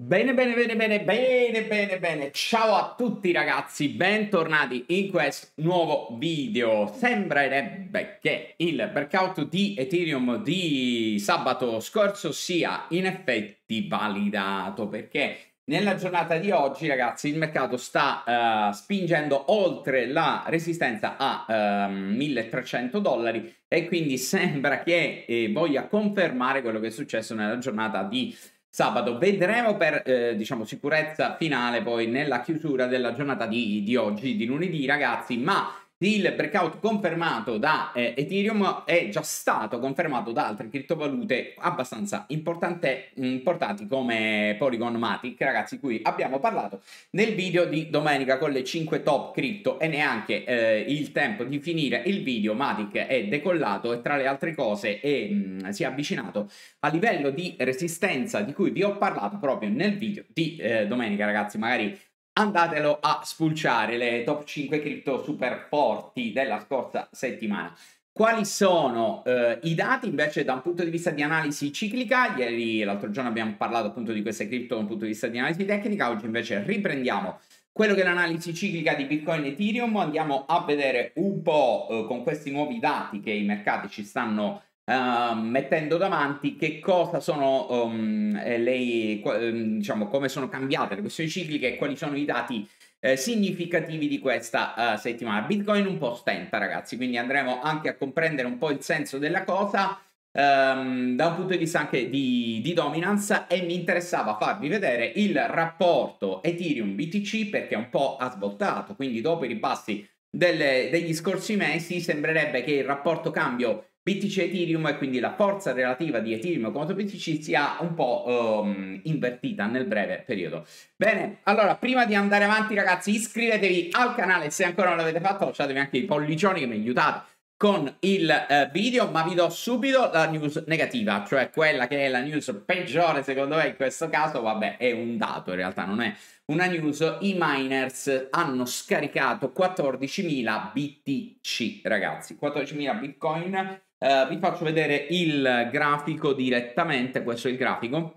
Bene, bene, bene, bene, bene, bene, bene. Ciao a tutti ragazzi, bentornati in questo nuovo video. Sembrerebbe che il breakout di Ethereum di sabato scorso sia in effetti validato perché nella giornata di oggi ragazzi il mercato sta uh, spingendo oltre la resistenza a uh, ehm, 1300 dollari e quindi sembra che eh, voglia confermare quello che è successo nella giornata di sabato. Vedremo per eh, diciamo sicurezza finale poi nella chiusura della giornata di, di oggi, di lunedì, ragazzi. Ma il breakout confermato da eh, Ethereum è già stato confermato da altre criptovalute abbastanza importanti come Polygon Matic, ragazzi, di cui abbiamo parlato nel video di domenica con le 5 top cripto e neanche eh, il tempo di finire il video. Matic è decollato e tra le altre cose è, mh, mm, si è avvicinato a livello di resistenza di cui vi ho parlato proprio nel video di eh, domenica, ragazzi, magari andatelo a spulciare le top 5 cripto super forti della scorsa settimana. Quali sono eh, i dati invece da un punto di vista di analisi ciclica? Ieri l'altro giorno abbiamo parlato appunto di queste cripto da un punto di vista di analisi tecnica, oggi invece riprendiamo quello che è l'analisi ciclica di Bitcoin e Ethereum, andiamo a vedere un po' eh, con questi nuovi dati che i mercati ci stanno Uh, mettendo davanti che cosa sono um, ehm, eh, le, ehm, diciamo, come sono cambiate le questioni cicliche e quali sono i dati eh, significativi di questa uh, settimana. Bitcoin un po' stenta, ragazzi, quindi andremo anche a comprendere un po' il senso della cosa. Um, da un punto di vista anche di, di dominance e mi interessava farvi vedere il rapporto Ethereum BTC perché un po' ha svoltato quindi dopo i ribassi delle, degli scorsi mesi sembrerebbe che il rapporto cambio BTC Ethereum e quindi la forza relativa di Ethereum contro BTC si è un po' um, invertita nel breve periodo. Bene, allora prima di andare avanti ragazzi iscrivetevi al canale se ancora non l'avete fatto, lasciatemi anche i pollicioni che mi aiutate con il eh, video, ma vi do subito la news negativa, cioè quella che è la news peggiore secondo me in questo caso, vabbè è un dato in realtà, non è una news, i miners hanno scaricato 14.000 BTC ragazzi, 14.000 bitcoin eh, vi faccio vedere il grafico direttamente, questo è il grafico.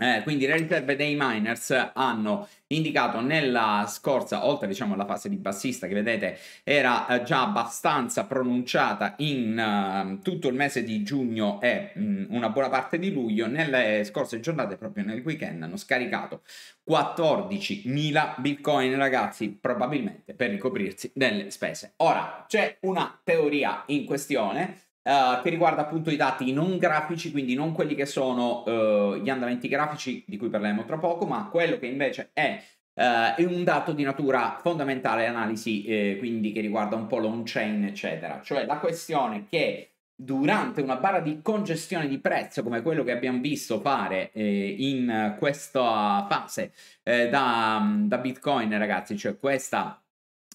Eh, quindi le riserve dei miners hanno indicato nella scorsa, oltre diciamo alla fase di bassista che vedete era eh, già abbastanza pronunciata in eh, tutto il mese di giugno e mh, mm, una buona parte di luglio, nelle scorse giornate, proprio nel weekend, hanno scaricato 14.000 bitcoin ragazzi, probabilmente per ricoprirsi delle spese. Ora c'è una teoria in questione eh, che riguarda appunto i dati non grafici, quindi non quelli che sono uh, gli andamenti grafici di cui parleremo tra poco, ma quello che invece è, uh, eh, è un dato di natura fondamentale analisi, eh, quindi che riguarda un po' l'on-chain, eccetera. Cioè la questione che durante una barra di congestione di prezzo, come quello che abbiamo visto fare eh, in questa fase eh, da, da Bitcoin, ragazzi, cioè questa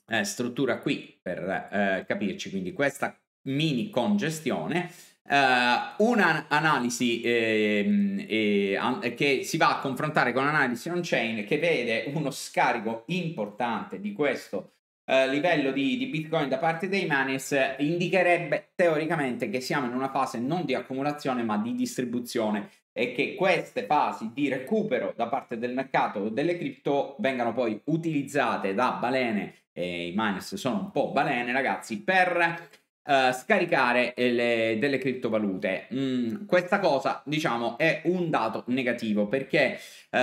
eh, struttura qui per eh, capirci, quindi questa mini congestione. Uh, analisi eh, eh, an- che si va a confrontare con l'analisi on-chain che vede uno scarico importante di questo eh, livello di, di, Bitcoin da parte dei miners indicherebbe teoricamente che siamo in una fase non di accumulazione ma di distribuzione e che queste fasi di recupero da parte del mercato delle cripto vengano poi utilizzate da balene e i miners sono un po' balene ragazzi per Uh, scaricare eh, le, delle criptovalute. Mm, questa cosa, diciamo, è un dato negativo perché uh,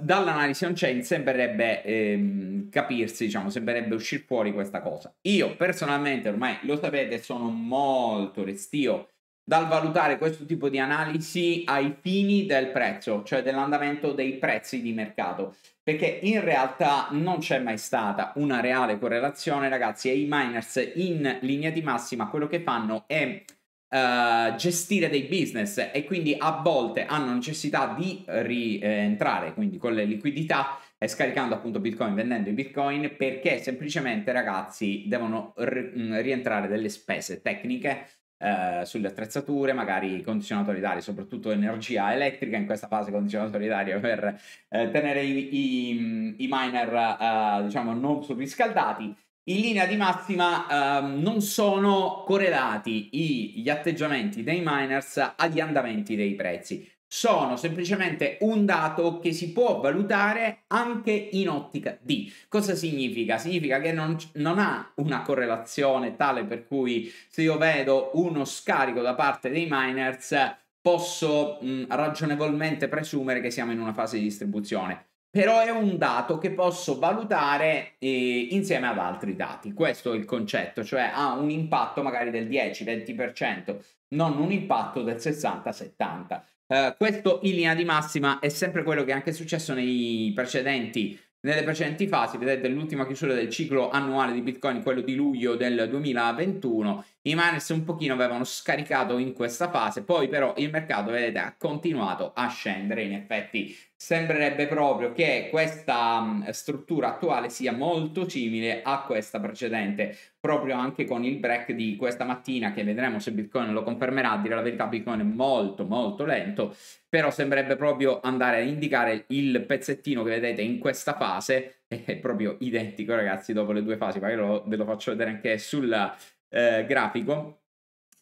dall'analisi on-chain sembrerebbe ehm, capirsi, diciamo, sembrerebbe uscire fuori questa cosa. Io personalmente, ormai lo sapete, sono molto restio dal valutare questo tipo di analisi ai fini del prezzo, cioè dell'andamento dei prezzi di mercato perché in realtà non c'è mai stata una reale correlazione, ragazzi, e i miners in linea di massima quello che fanno è uh, gestire dei business e quindi a volte hanno necessità di rientrare, quindi con le liquidità e scaricando appunto Bitcoin, vendendo i Bitcoin, perché semplicemente ragazzi devono rientrare delle spese tecniche eh, sulle attrezzature, magari condizionatori d'aria, soprattutto energia elettrica in questa fase condizionatori d'aria per eh, tenere i, i, i miner eh, diciamo non surriscaldati. In linea di massima ehm, non sono correlati i, gli atteggiamenti dei miners agli andamenti dei prezzi sono semplicemente un dato che si può valutare anche in ottica di. Cosa significa? Significa che non, non, ha una correlazione tale per cui se io vedo uno scarico da parte dei miners posso mh, ragionevolmente presumere che siamo in una fase di distribuzione. Però è un dato che posso valutare eh, insieme ad altri dati. Questo è il concetto, cioè ha un impatto magari del 10-20%, non un impatto del 60-70%. Eh, questo in linea di massima è sempre quello che è anche successo nei precedenti nelle precedenti fasi, vedete l'ultima chiusura del ciclo annuale di Bitcoin, quello di luglio del 2021, i miners un pochino avevano scaricato in questa fase, poi però il mercato, vedete, ha continuato a scendere. In effetti sembrerebbe proprio che questa mh, mm, struttura attuale sia molto simile a questa precedente, proprio anche con il break di questa mattina che vedremo se Bitcoin lo confermerà, a dire la verità Bitcoin è molto molto lento, però sembrerebbe proprio andare a indicare il pezzettino che vedete in questa fase fase, è proprio identico ragazzi dopo le due fasi, magari lo, ve lo faccio vedere anche sul eh, grafico,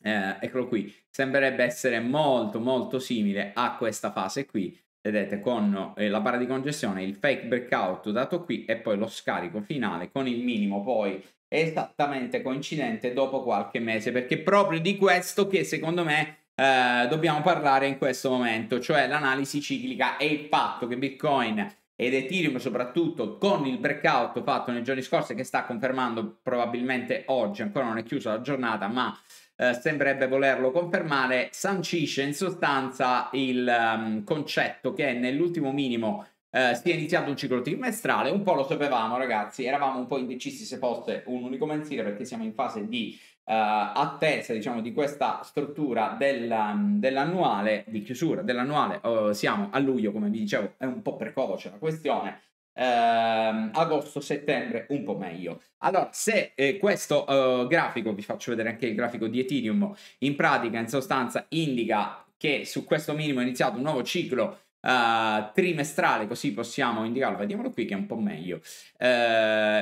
eh, eccolo qui, sembrerebbe essere molto molto simile a questa fase qui, vedete con eh, la barra di congestione, il fake breakout dato qui e poi lo scarico finale con il minimo poi esattamente coincidente dopo qualche mese, perché proprio di questo che secondo me eh, dobbiamo parlare in questo momento, cioè l'analisi ciclica e il fatto che Bitcoin ed Ethereum soprattutto con il breakout fatto nei giorni scorsi che sta confermando probabilmente oggi, ancora non è chiusa la giornata, ma eh, sembrerebbe volerlo confermare, sancisce in sostanza il um, concetto che nell'ultimo minimo eh, si è iniziato un ciclo trimestrale, un po' lo sapevamo ragazzi, eravamo un po' indecisi se fosse un unico mensile perché siamo in fase di eh, attesa diciamo, di questa struttura della, dell'annuale, di chiusura dell'annuale, oh, siamo a luglio come vi dicevo, è un po' precoce la questione, Uh, ehm, agosto-settembre un po' meglio. Allora, se eh, questo uh, grafico, vi faccio vedere anche il grafico di Ethereum, in pratica, in sostanza, indica che su questo minimo è iniziato un nuovo ciclo uh, trimestrale, così possiamo indicarlo, vediamolo qui che è un po' meglio, uh,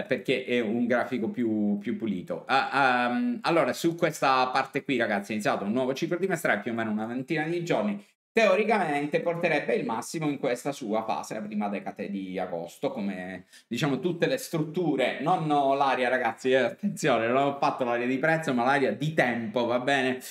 perché è un grafico più, più pulito. Um, allora, su questa parte qui ragazzi è iniziato un nuovo ciclo trimestrale, più o meno una ventina di giorni, teoricamente porterebbe il massimo in questa sua fase, la prima decade di agosto, come diciamo tutte le strutture, non ho l'aria ragazzi, eh, attenzione, non ho fatto l'aria di prezzo, ma l'aria di tempo, va bene? Eh,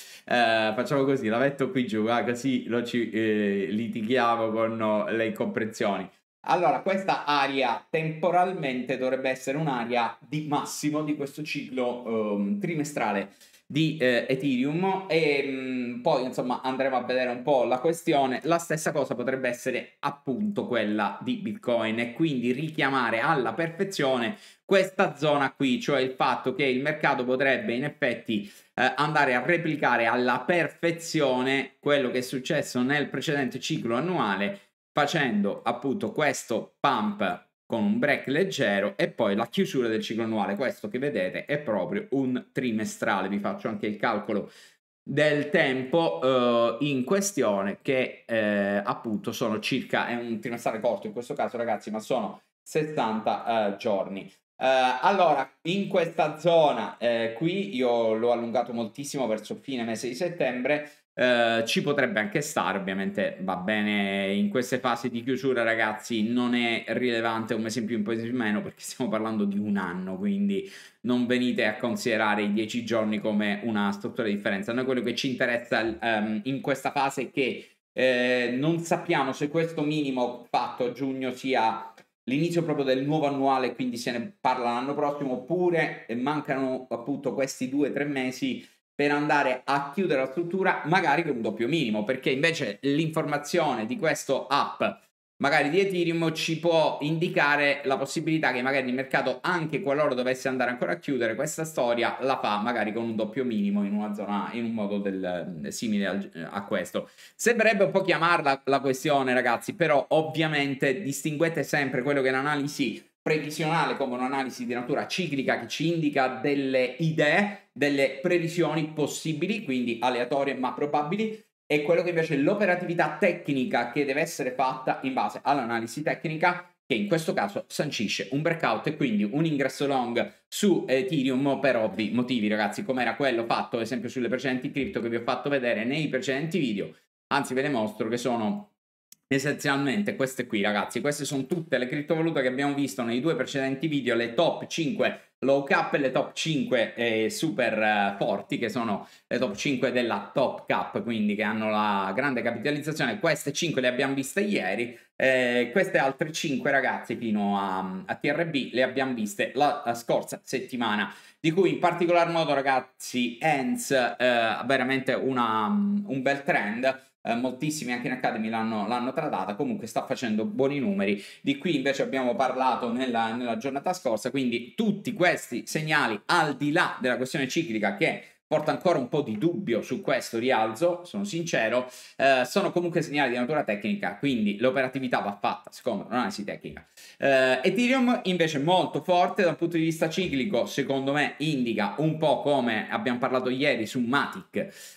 facciamo così, la metto qui giù, eh, così lo ci, eh, litighiamo con le incomprensioni. Allora, questa aria temporalmente dovrebbe essere un'area di massimo di questo ciclo ehm, trimestrale di eh, Ethereum e mh, mm, poi insomma andremo a vedere un po' la questione. La stessa cosa potrebbe essere appunto quella di Bitcoin e quindi richiamare alla perfezione questa zona qui, cioè il fatto che il mercato potrebbe in effetti eh, andare a replicare alla perfezione quello che è successo nel precedente ciclo annuale facendo appunto questo pump con un break leggero e poi la chiusura del ciclo annuale. Questo che vedete è proprio un trimestrale, vi faccio anche il calcolo del tempo eh, in questione che eh, appunto sono circa, è un trimestrale corto in questo caso ragazzi, ma sono 60 eh, giorni. Eh, allora, in questa zona eh, qui io l'ho allungato moltissimo verso fine mese di settembre, eh, ci potrebbe anche stare, ovviamente va bene in queste fasi di chiusura ragazzi, non è rilevante un mese in più, un mese in meno perché stiamo parlando di un anno, quindi non venite a considerare i dieci giorni come una struttura di differenza. Noi quello che ci interessa um, in questa fase è che eh, non sappiamo se questo minimo fatto a giugno sia l'inizio proprio del nuovo annuale, quindi se ne parla l'anno prossimo, oppure mancano appunto questi due o tre mesi per andare a chiudere la struttura magari con un doppio minimo, perché invece l'informazione di questo app magari di Ethereum ci può indicare la possibilità che magari il mercato, anche qualora dovesse andare ancora a chiudere, questa storia la fa magari con un doppio minimo in una zona, in un modo del, simile al, a questo. Sembrerebbe un po' chiamarla la questione, ragazzi, però ovviamente distinguete sempre quello che è l'analisi previsionale come un'analisi di natura ciclica che ci indica delle idee, delle previsioni possibili, quindi aleatorie ma probabili, e quello che invece è l'operatività tecnica che deve essere fatta in base all'analisi tecnica che in questo caso sancisce un breakout e quindi un ingresso long su Ethereum per ovvi motivi ragazzi come era quello fatto ad esempio sulle precedenti cripto che vi ho fatto vedere nei precedenti video anzi ve le mostro che sono Essenzialmente queste qui ragazzi, queste sono tutte le criptovalute che abbiamo visto nei due precedenti video, le top 5 low cap e le top 5 eh, super eh, forti che sono le top 5 della top cap, quindi che hanno la grande capitalizzazione, queste 5 le abbiamo viste ieri, eh, queste altre 5 ragazzi fino a, a TRB le abbiamo viste la, la, scorsa settimana, di cui in particolar modo ragazzi ENS eh, veramente una, un bel trend eh, moltissimi anche in Academy l'hanno, l'hanno, trattata, comunque sta facendo buoni numeri. Di qui invece abbiamo parlato nella, nella giornata scorsa, quindi tutti questi segnali al di là della questione ciclica che porta ancora un po' di dubbio su questo rialzo, sono sincero, eh, sono comunque segnali di natura tecnica, quindi l'operatività va fatta secondo un'analisi tecnica. Eh, Ethereum invece molto forte dal punto di vista ciclico, secondo me indica un po' come abbiamo parlato ieri su Matic,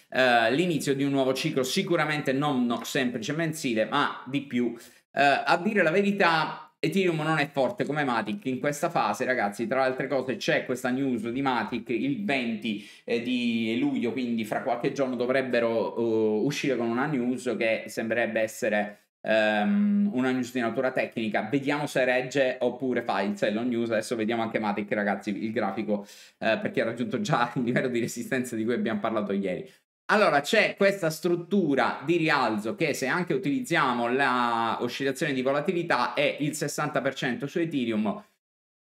eh, l'inizio di un nuovo ciclo sicuramente non semplice mensile, ma di più. Eh, a dire la verità, Ethereum non è forte come Matic in questa fase, ragazzi. Tra le altre cose, c'è questa news di Matic il 20 eh, di luglio, quindi fra qualche giorno dovrebbero uh, uscire con una news che sembrerebbe essere um, una news di natura tecnica. Vediamo se regge oppure fa il Cellon News. Adesso vediamo anche Matic, ragazzi, il grafico, eh, perché ha raggiunto già il livello di resistenza di cui abbiamo parlato ieri. Allora c'è questa struttura di rialzo che se anche utilizziamo la oscillazione di volatilità è il 60% su Ethereum.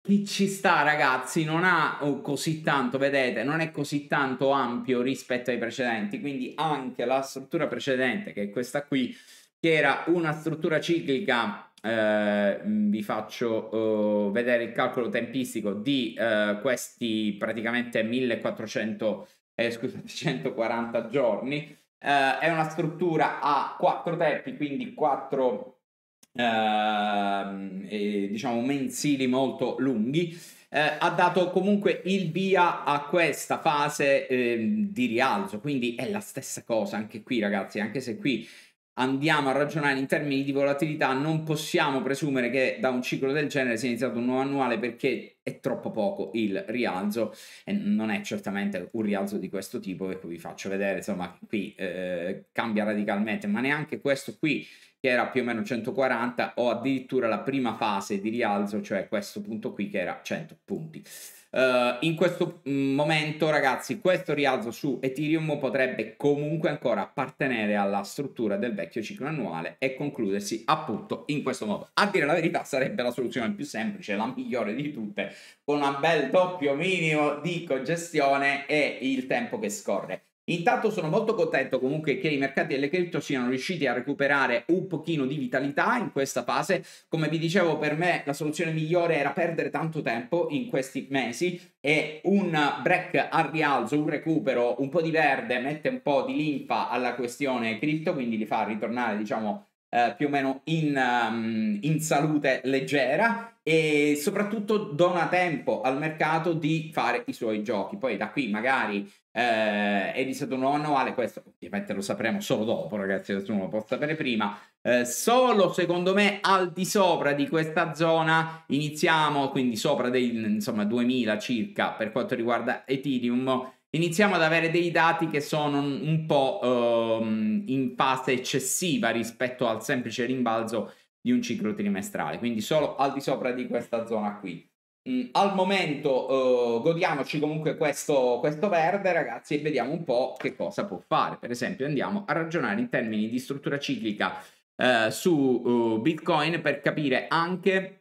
Chi ci sta ragazzi non ha oh, così tanto, vedete, non è così tanto ampio rispetto ai precedenti, quindi anche la struttura precedente che è questa qui, che era una struttura ciclica, eh, vi faccio eh, vedere il calcolo tempistico di eh, questi praticamente 1400 eh, scusate, 140 giorni. Eh, è una struttura a quattro tempi, quindi quattro eh, diciamo mensili molto lunghi. Eh, ha dato comunque il via a questa fase ehm, di rialzo, quindi è la stessa cosa anche qui, ragazzi, anche se qui andiamo a ragionare in termini di volatilità, non possiamo presumere che da un ciclo del genere sia iniziato un nuovo annuale perché è troppo poco il rialzo e non è certamente un rialzo di questo tipo che vi faccio vedere, insomma, qui eh, cambia radicalmente, ma neanche questo qui che era più o meno 140 o addirittura la prima fase di rialzo, cioè questo punto qui che era 100 punti. Uh, in questo mm, momento, ragazzi, questo rialzo su Ethereum potrebbe comunque ancora appartenere alla struttura del vecchio ciclo annuale e concludersi appunto in questo modo. A dire la verità, sarebbe la soluzione più semplice, la migliore di tutte, con un bel doppio minimo di congestione e il tempo che scorre. Intanto sono molto contento comunque che i mercati delle cripto siano riusciti a recuperare un pochino di vitalità in questa fase. Come vi dicevo, per me la soluzione migliore era perdere tanto tempo in questi mesi e un break al rialzo, un recupero, un po' di verde mette un po' di linfa alla questione cripto, quindi li fa ritornare, diciamo, eh, più o meno in, um, in salute leggera e soprattutto dona tempo al mercato di fare i suoi giochi. Poi da qui magari eh, è un nuovo annuale, questo ovviamente lo sapremo solo dopo, ragazzi, nessuno lo può sapere prima. Eh, solo secondo me al di sopra di questa zona iniziamo, quindi sopra dei insomma 2000 circa per quanto riguarda Ethereum iniziamo ad avere dei dati che sono un po' um, in fase eccessiva rispetto al semplice rimbalzo di un ciclo trimestrale, quindi solo al di sopra di questa zona qui. Mm, al momento uh, godiamoci comunque questo, questo verde ragazzi e vediamo un po' che cosa può fare. Per esempio andiamo a ragionare in termini di struttura ciclica uh, su uh, Bitcoin per capire anche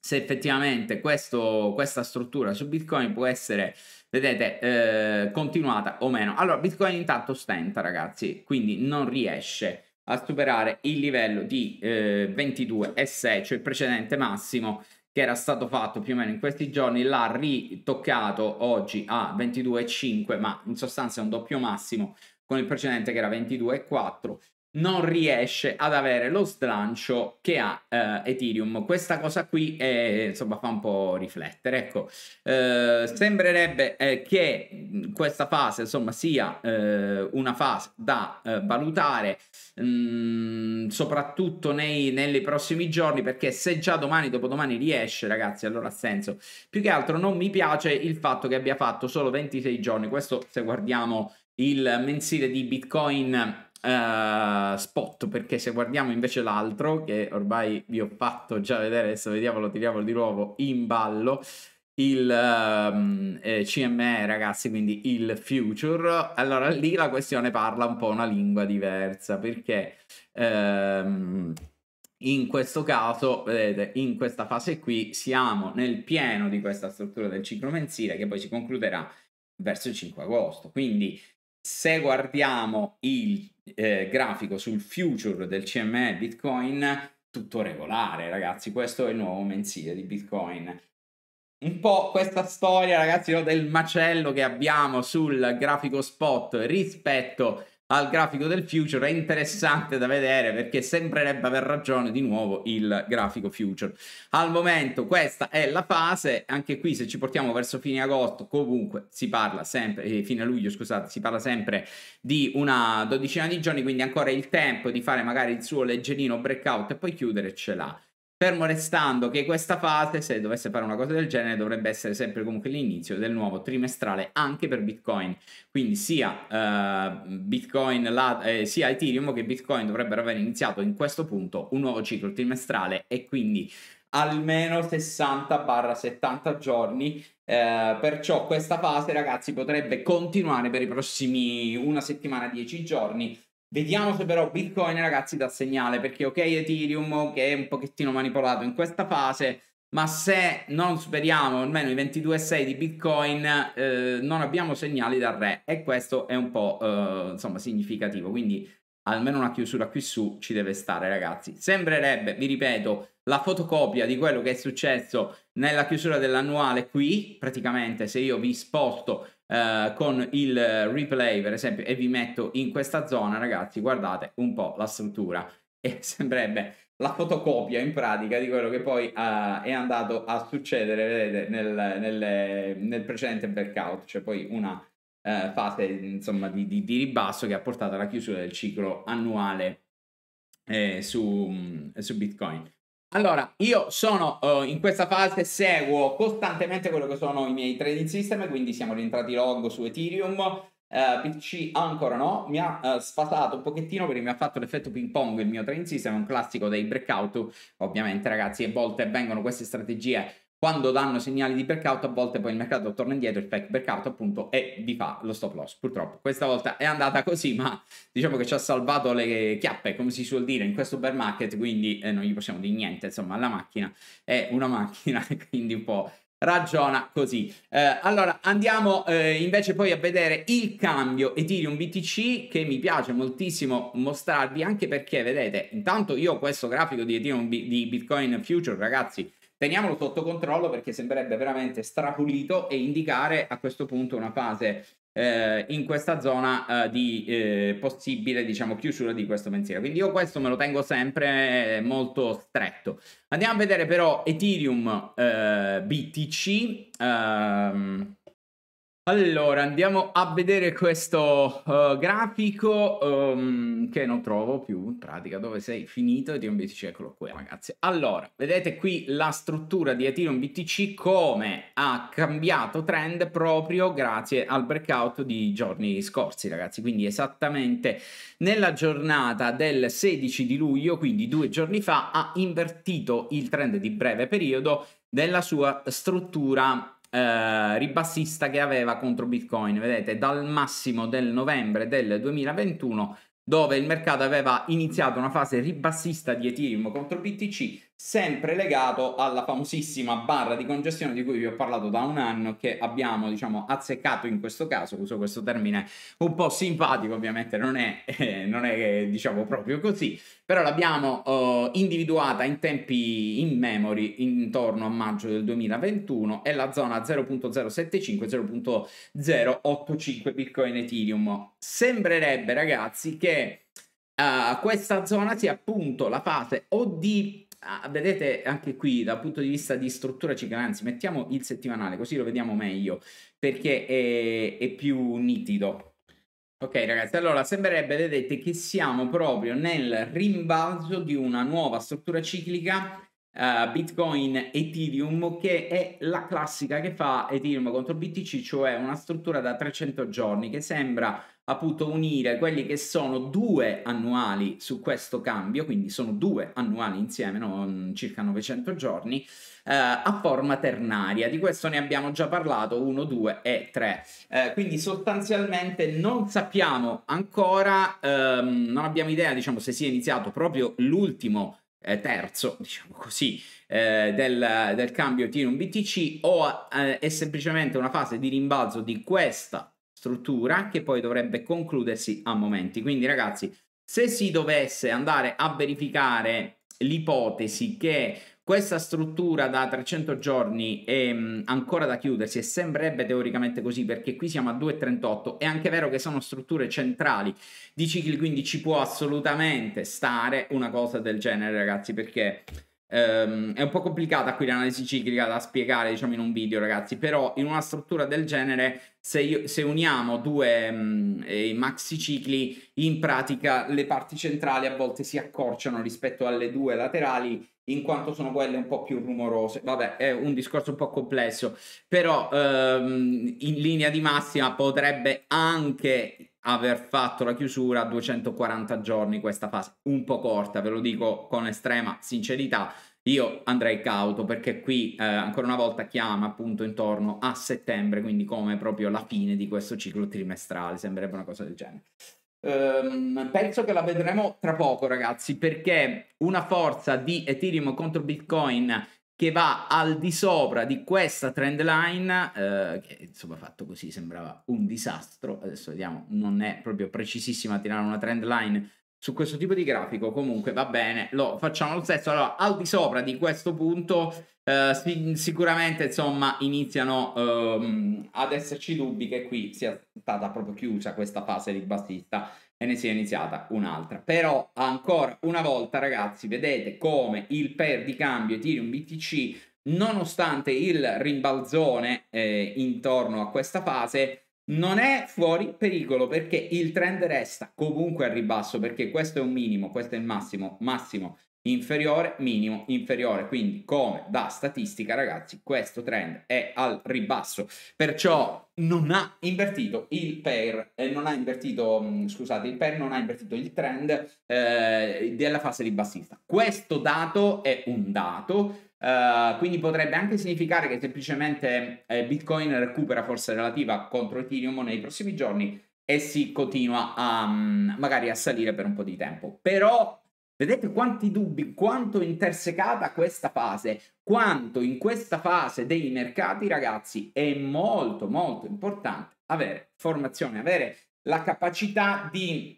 se effettivamente questo, questa struttura su Bitcoin può essere Vedete, eh, continuata o meno. Allora, Bitcoin intanto stenta, ragazzi, quindi non riesce a superare il livello di eh, 22,6, cioè il precedente massimo che era stato fatto più o meno in questi giorni, l'ha ritoccato oggi a 22,5, ma in sostanza è un doppio massimo con il precedente che era 22,4 non riesce ad avere lo slancio che ha eh, Ethereum. Questa cosa qui è, eh, insomma, fa un po' riflettere. Ecco, eh, sembrerebbe eh, che questa fase insomma, sia eh, una fase da eh, valutare mm, soprattutto nei, nei, prossimi giorni perché se già domani, dopodomani riesce, ragazzi, allora ha senso. Più che altro non mi piace il fatto che abbia fatto solo 26 giorni. Questo se guardiamo il mensile di Bitcoin eh, spot, perché se guardiamo invece l'altro, che ormai vi ho fatto già vedere, adesso vediamolo, tiriamolo di nuovo in ballo, il um, eh, CME ragazzi, quindi il future, allora lì la questione parla un po' una lingua diversa, perché... Um, in questo caso, vedete, in questa fase qui siamo nel pieno di questa struttura del ciclo mensile che poi si concluderà verso il 5 agosto. Quindi se guardiamo il eh, grafico sul future del CME Bitcoin tutto regolare, ragazzi. Questo è il nuovo mensile di Bitcoin. Un po' questa storia, ragazzi, no, del macello che abbiamo sul grafico spot rispetto al grafico del future è interessante da vedere perché sembrerebbe aver ragione di nuovo il grafico future al momento questa è la fase anche qui se ci portiamo verso fine agosto comunque si parla sempre eh, fine luglio scusate si parla sempre di una dodicina di giorni quindi ancora il tempo di fare magari il suo leggerino breakout e poi chiudere ce l'ha Fermo restando che questa fase, se dovesse fare una cosa del genere, dovrebbe essere sempre comunque l'inizio del nuovo trimestrale anche per Bitcoin. Quindi sia, uh, Bitcoin, la, eh, sia Ethereum che Bitcoin dovrebbero aver iniziato in questo punto un nuovo ciclo trimestrale e quindi almeno 60-70 giorni. Eh, perciò questa fase, ragazzi, potrebbe continuare per i prossimi una settimana, 10 giorni Vediamo se però Bitcoin, ragazzi, dà segnale, perché ok Ethereum che è un pochettino manipolato in questa fase, ma se non superiamo almeno i 22,6 di Bitcoin eh, non abbiamo segnali dal re e questo è un po' eh, insomma significativo, quindi almeno una chiusura qui su ci deve stare ragazzi. Sembrerebbe, vi ripeto, la fotocopia di quello che è successo nella chiusura dell'annuale qui, praticamente se io vi sposto eh, con il replay per esempio e vi metto in questa zona ragazzi guardate un po' la struttura e sembrerebbe la fotocopia in pratica di quello che poi uh, è andato a succedere vedete, nel, nel, nel precedente breakout, cioè poi una uh, fase insomma, di, di, di, ribasso che ha portato alla chiusura del ciclo annuale eh, su, su Bitcoin. Allora, io sono uh, in questa fase, seguo costantemente quello che sono i miei trading system, quindi siamo rientrati log su Ethereum, uh, eh, PC ancora no, mi ha uh, eh, sfatato un pochettino perché mi ha fatto l'effetto ping pong il mio trading system, è un classico dei breakout, ovviamente ragazzi, a volte vengono queste strategie quando danno segnali di breakout a volte poi il mercato torna indietro, il fake breakout appunto e vi fa lo stop loss. Purtroppo questa volta è andata così, ma diciamo che ci ha salvato le chiappe, come si suol dire, in questo bear market, quindi eh, non gli possiamo dire niente, insomma, la macchina è una macchina, quindi un po' ragiona così. Eh, allora andiamo eh, invece poi a vedere il cambio Ethereum BTC che mi piace moltissimo mostrarvi anche perché vedete intanto io questo grafico di Ethereum di Bitcoin Future ragazzi Teniamolo sotto controllo perché sembrerebbe veramente strapulito e indicare a questo punto una fase eh, in questa zona eh, di eh, possibile diciamo chiusura di questo pensiero quindi io questo me lo tengo sempre eh, molto stretto andiamo a vedere però Ethereum eh, BTC ehm, allora, andiamo a vedere questo uh, grafico um, che non trovo più, in pratica, dove sei finito e ti BTC, eccolo qui ragazzi. Allora, vedete qui la struttura di Ethereum BTC come ha cambiato trend proprio grazie al breakout di giorni scorsi ragazzi, quindi esattamente nella giornata del 16 di luglio, quindi due giorni fa, ha invertito il trend di breve periodo della sua struttura eh, ribassista che aveva contro Bitcoin, vedete, dal massimo del novembre del 2021 dove il mercato aveva iniziato una fase ribassista di Ethereum contro BTC sempre legato alla famosissima barra di congestione di cui vi ho parlato da un anno che abbiamo diciamo azzeccato in questo caso uso questo termine un po' simpatico ovviamente non è, eh, non è diciamo proprio così però l'abbiamo eh, individuata in tempi in memory intorno a maggio del 2021 è la zona 0.075 0.085 bitcoin ethereum sembrerebbe ragazzi che eh, questa zona sia appunto la fase o di Ah, vedete anche qui dal punto di vista di struttura ciclica, anzi mettiamo il settimanale così lo vediamo meglio perché è, è più nitido. Ok ragazzi, allora sembrerebbe, vedete, che siamo proprio nel rimbalzo di una nuova struttura ciclica Uh, Bitcoin Ethereum che è la classica che fa Ethereum contro BTC, cioè una struttura da 300 giorni che sembra appunto unire quelli che sono due annuali su questo cambio, quindi sono due annuali insieme, no? Mm, circa 900 giorni, eh, a forma ternaria. Di questo ne abbiamo già parlato, 1, 2 e 3. Eh, quindi sostanzialmente non sappiamo ancora, ehm, non abbiamo idea diciamo, se sia iniziato proprio l'ultimo eh, terzo, diciamo così, eh, del, del, cambio t BTC o eh, è semplicemente una fase di rimbalzo di questa struttura che poi dovrebbe concludersi a momenti. Quindi ragazzi, se si dovesse andare a verificare l'ipotesi che questa struttura da 300 giorni è ehm, ancora da chiudersi e sembrerebbe teoricamente così perché qui siamo a 2,38 è anche vero che sono strutture centrali di cicli quindi ci può assolutamente stare una cosa del genere ragazzi perché Um, è un po' complicata qui l'analisi ciclica da spiegare, diciamo, in un video, ragazzi. Però in una struttura del genere, se, io, se uniamo due um, eh, maxi cicli, in pratica le parti centrali a volte si accorciano rispetto alle due laterali, in quanto sono quelle un po' più rumorose. Vabbè, è un discorso un po' complesso, però um, in linea di massima potrebbe anche aver fatto la chiusura a 240 giorni questa fase, un po' corta, ve lo dico con estrema sincerità, io andrei cauto perché qui eh, ancora una volta chiama appunto intorno a settembre, quindi come proprio la fine di questo ciclo trimestrale, sembrerebbe una cosa del genere. Um, penso che la vedremo tra poco ragazzi perché una forza di Ethereum contro Bitcoin che va al di sopra di questa trend line, eh, che insomma fatto così sembrava un disastro, adesso vediamo, non è proprio precisissima tirare una trend line su questo tipo di grafico, comunque va bene, lo facciamo lo stesso, allora al di sopra di questo punto Uh, sicuramente insomma iniziano um, ad esserci dubbi che qui sia stata proprio chiusa questa fase di bassista e ne sia iniziata un'altra però ancora una volta ragazzi vedete come il pair di cambio Ethereum BTC nonostante il rimbalzone eh, intorno a questa fase non è fuori pericolo perché il trend resta comunque al ribasso perché questo è un minimo questo è il massimo massimo inferiore minimo inferiore quindi come da statistica ragazzi questo trend è al ribasso perciò non ha invertito il pair eh, non ha invertito mm, scusate il pair non ha invertito il trend eh, della fase ribassista questo dato è un dato Uh, quindi potrebbe anche significare che semplicemente eh, Bitcoin recupera forza relativa contro Ethereum nei prossimi giorni e si continua a um, magari a salire per un po' di tempo. Però Vedete quanti dubbi, quanto è intersecata questa fase, quanto in questa fase dei mercati, ragazzi, è molto molto importante avere formazione, avere la capacità di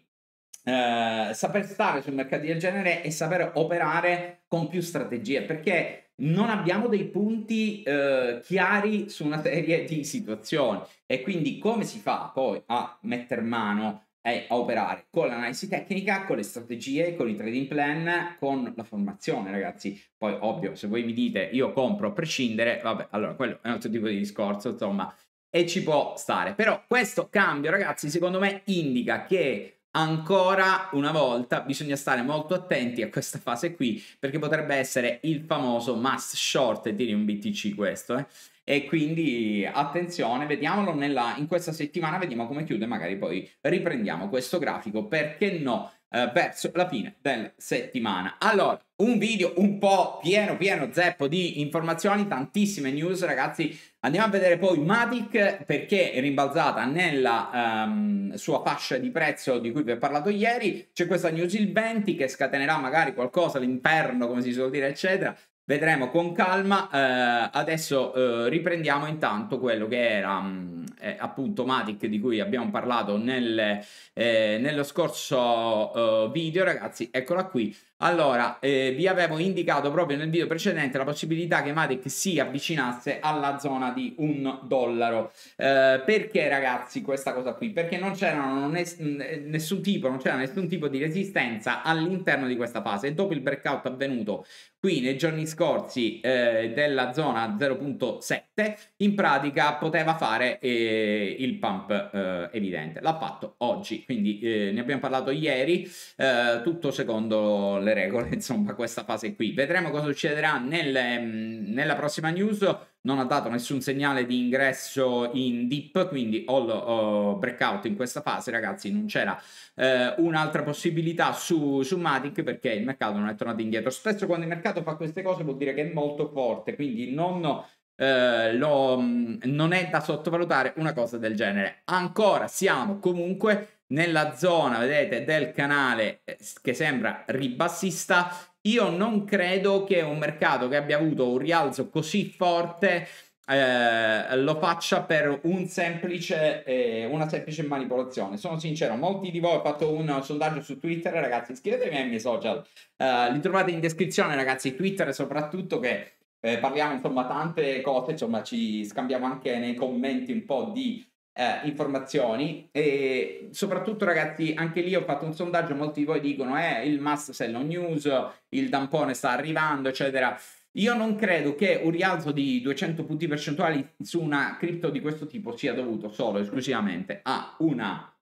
eh, saper stare sul mercato del genere e saper operare con più strategie, perché non abbiamo dei punti eh, chiari su una serie di situazioni e quindi come si fa poi a mettere mano a operare con l'analisi tecnica, con le strategie, con i trading plan, con la formazione, ragazzi. Poi, ovvio, se voi mi dite io compro a prescindere, vabbè, allora quello è un altro tipo di discorso, insomma, e ci può stare. Però questo cambio, ragazzi, secondo me indica che ancora una volta bisogna stare molto attenti a questa fase qui perché potrebbe essere il famoso must short di un BTC questo, eh e quindi attenzione, vediamolo nella, in questa settimana, vediamo come chiude, magari poi riprendiamo questo grafico, perché no? Eh, verso la fine della settimana. Allora, un video un po' pieno, pieno zeppo di informazioni, tantissime news, ragazzi. Andiamo a vedere poi Matic perché è rimbalzata nella um, sua fascia di prezzo di cui vi ho parlato ieri. C'è questa news il 20 che scatenerà magari qualcosa l'inferno, come si suol dire, eccetera. Vedremo con calma, eh, adesso eh, riprendiamo intanto quello che era mh, mm, eh, appunto Matic di cui abbiamo parlato nel, eh, nello scorso eh, video ragazzi, eccola qui, allora, eh, vi avevo indicato proprio nel video precedente la possibilità che Matic si avvicinasse alla zona di un dollaro. Eh, perché ragazzi questa cosa qui? Perché non c'era mm, eh, nessun tipo, nessun tipo di resistenza all'interno di questa fase. E dopo il breakout avvenuto qui nei giorni scorsi eh, della zona 0.7 in pratica poteva fare eh, il pump eh, evidente l'ha fatto oggi quindi eh, ne abbiamo parlato ieri eh, tutto secondo le le regole, insomma, questa fase qui. Vedremo cosa succederà nel, ehm, nella prossima news. Non ha dato nessun segnale di ingresso in dip, quindi all uh, breakout in questa fase, ragazzi. Non c'era uh, un'altra possibilità su, su Matic perché il mercato non è tornato indietro. Spesso quando il mercato fa queste cose vuol dire che è molto forte, quindi non Uh, lo, mm, non è da sottovalutare una cosa del genere. Ancora siamo comunque nella zona, vedete, del canale eh, che sembra ribassista, io non credo che un mercato che abbia avuto un rialzo così forte eh, lo faccia per un semplice, eh, una semplice manipolazione. Sono sincero, molti di voi hanno fatto un sondaggio su Twitter, ragazzi, iscrivetevi ai miei social, eh, li trovate in descrizione, ragazzi, Twitter soprattutto che eh, parliamo insomma tante cose, insomma ci scambiamo anche nei commenti un po' di eh, informazioni e soprattutto ragazzi anche lì ho fatto un sondaggio molti di voi dicono eh il must sell no news il dampone sta arrivando eccetera io non credo che un rialzo di 200 punti percentuali su una cripto di questo tipo sia dovuto solo e esclusivamente a una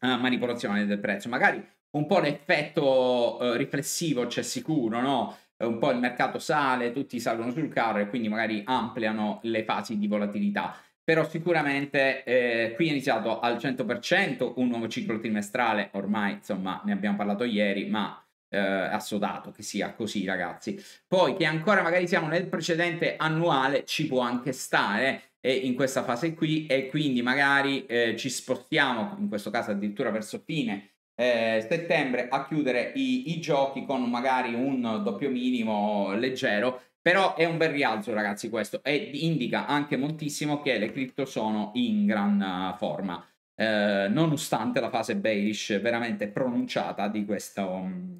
uh, manipolazione del prezzo magari un po' l'effetto uh, riflessivo c'è sicuro no eh, un po' il mercato sale, tutti salgono sul carro e quindi magari ampliano le fasi di volatilità però sicuramente eh, qui è iniziato al 100% un nuovo ciclo trimestrale, ormai insomma ne abbiamo parlato ieri, ma eh, assodato che sia così ragazzi. Poi che ancora magari siamo nel precedente annuale ci può anche stare eh, in questa fase qui e quindi magari eh, ci spostiamo, in questo caso addirittura verso fine eh, settembre, a chiudere i, i giochi con magari un doppio minimo leggero però è un bel rialzo ragazzi questo e indica anche moltissimo che le cripto sono in gran eh, forma. Eh, nonostante la fase bearish veramente pronunciata di, questo, mm,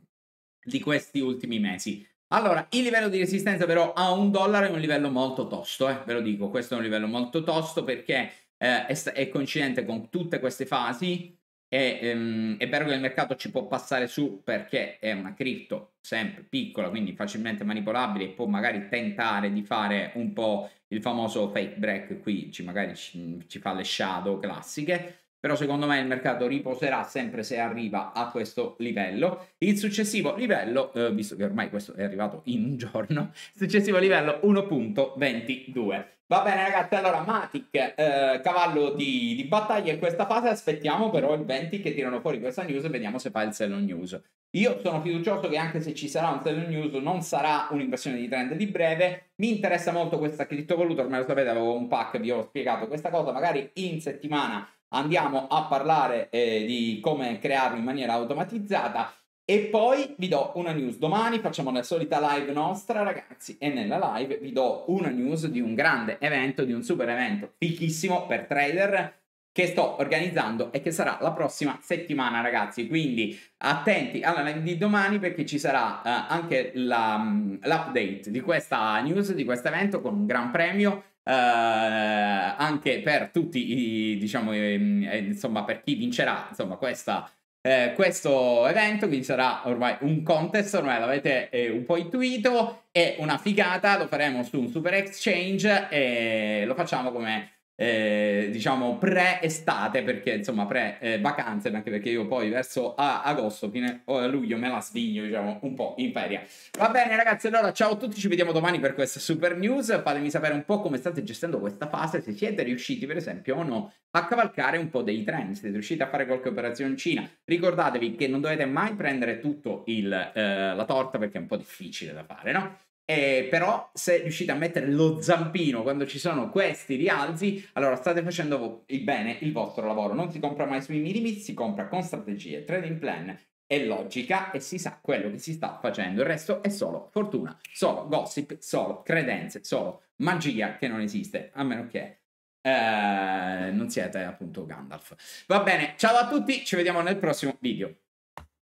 di questi ultimi mesi. Allora, il livello di resistenza però a un dollaro è un livello molto tosto, eh? ve lo dico, questo è un livello molto tosto perché eh, è, è, coincidente con tutte queste fasi e ehm, è vero che il mercato ci può passare su perché è una cripto, sempre piccola, quindi facilmente manipolabile, può magari tentare di fare un po' il famoso fake break, qui ci magari ci, ci fa le shadow classiche, però secondo me il mercato riposerà sempre se arriva a questo livello. Il successivo livello, eh, visto che ormai questo è arrivato in un giorno, successivo livello 1.22. Va bene ragazzi, allora Matic, eh, cavallo di, di, battaglia in questa fase, aspettiamo però il 20 che tirano fuori questa news e vediamo se fa il sell on news. Io sono fiducioso che anche se ci sarà un sell news non sarà un'inversione di trend di breve. Mi interessa molto questa criptovaluta, ormai lo sapete, avevo un pack, vi ho spiegato questa cosa, magari in settimana andiamo a parlare eh, di come crearlo in maniera automatizzata e poi vi do una news. Domani facciamo la solita live nostra, ragazzi, e nella live vi do una news di un grande evento, di un super evento fichissimo per trader che sto organizzando e che sarà la prossima settimana, ragazzi. Quindi attenti alla live di domani perché ci sarà eh, anche la, mm, l'update di questa news, di questo evento con un gran premio. Eh, anche per tutti i diciamo mm, eh, insomma per chi vincerà insomma questa eh, questo evento, quindi sarà ormai un contest, ormai l'avete eh, un po' intuito, è una figata, lo faremo su un super exchange e lo facciamo come eh, diciamo pre-estate, perché insomma pre-vacanze, anche perché io poi verso agosto, fine luglio me la sviglio, diciamo, un po' in feria. Va bene ragazzi, allora ciao a tutti, ci vediamo domani per questa super news, fatemi sapere un po' come state gestendo questa fase, se siete riusciti per esempio o no a cavalcare un po' dei trend, se siete riusciti a fare qualche operazioncina. Ricordatevi che non dovete mai prendere tutto il, eh, la torta perché è un po' difficile da fare, no? Eh, però se riuscite a mettere lo zampino quando ci sono questi rialzi, allora state facendo il bene il vostro lavoro. Non si compra mai sui minimi, si compra con strategie, trading plan e logica e si sa quello che si sta facendo. Il resto è solo fortuna, solo gossip, solo credenze, solo magia che non esiste, a meno che eh, non siete appunto Gandalf. Va bene, ciao a tutti, ci vediamo nel prossimo video.